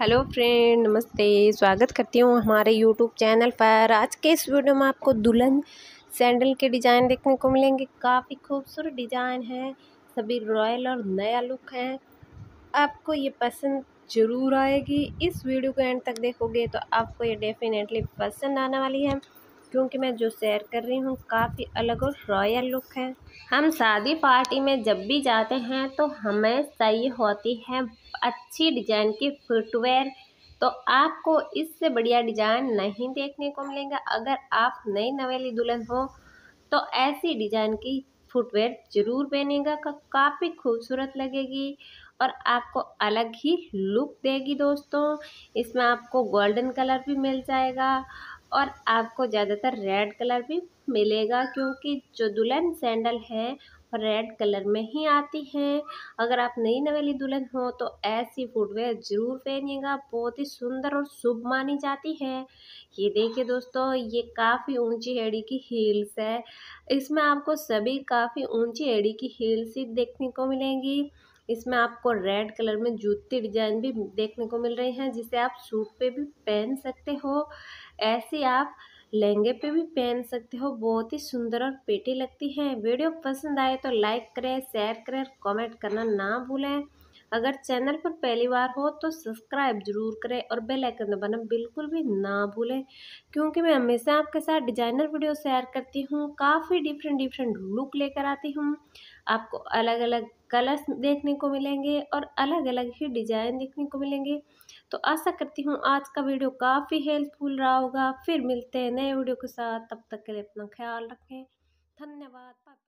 hello friend नमस्ते स्वागत करती हूँ हमारे यूट्यूब चैनल पर आज के इस वीडियो में आपको दुल्हन सैंडल के डिज़ाइन देखने को मिलेंगे काफ़ी खूबसूरत डिज़ाइन है सभी रॉयल और नया लुक है आपको ये पसंद ज़रूर आएगी इस वीडियो को एंड तक देखोगे तो आपको ये डेफिनेटली पसंद आने वाली है क्योंकि मैं जो शेयर कर रही हूँ काफ़ी अलग और रॉयल लुक है हम शादी पार्टी में जब भी जाते हैं तो हमें चाहिए होती है अच्छी डिजाइन की फुटवेयर तो आपको इससे बढ़िया डिजाइन नहीं देखने को मिलेगा अगर आप नई नवेली दुल्हन हो तो ऐसी डिजाइन की फुटवेयर जरूर पहनेगा का, काफ़ी खूबसूरत लगेगी और आपको अलग ही लुक देगी दोस्तों इसमें आपको गोल्डन कलर भी मिल जाएगा और आपको ज़्यादातर रेड कलर भी मिलेगा क्योंकि जो दुल्हन सैंडल है रेड कलर में ही आती है अगर आप नई नवेली दुल्हन हो तो ऐसी फुटवेयर ज़रूर पहनिएगा बहुत ही सुंदर और शुभ मानी जाती है ये देखिए दोस्तों ये काफ़ी ऊंची एड़ी की हील्स है इसमें आपको सभी काफ़ी ऊंची एड़ी की हील्स ही देखने को मिलेंगी इसमें आपको रेड कलर में जूती डिजाइन भी देखने को मिल रही हैं जिसे आप सूट पे भी पहन सकते हो ऐसे आप लहंगे पे भी पहन सकते हो बहुत ही सुंदर और पेटी लगती है वीडियो पसंद आए तो लाइक करें शेयर करें और कमेंट करना ना भूलें अगर चैनल पर पहली बार हो तो सब्सक्राइब जरूर करें और बेल आइकन दबाना बिल्कुल भी ना भूलें क्योंकि मैं हमेशा आपके साथ डिजाइनर वीडियो शेयर करती हूँ काफ़ी डिफरेंट डिफरेंट लुक लेकर आती हूँ आपको अलग अलग कलर्स देखने को मिलेंगे और अलग अलग ही डिज़ाइन देखने को मिलेंगे तो आशा करती हूँ आज का वीडियो काफ़ी हेल्पफुल रहा होगा फिर मिलते हैं नए वीडियो के साथ तब तक के लिए अपना ख्याल रखें धन्यवाद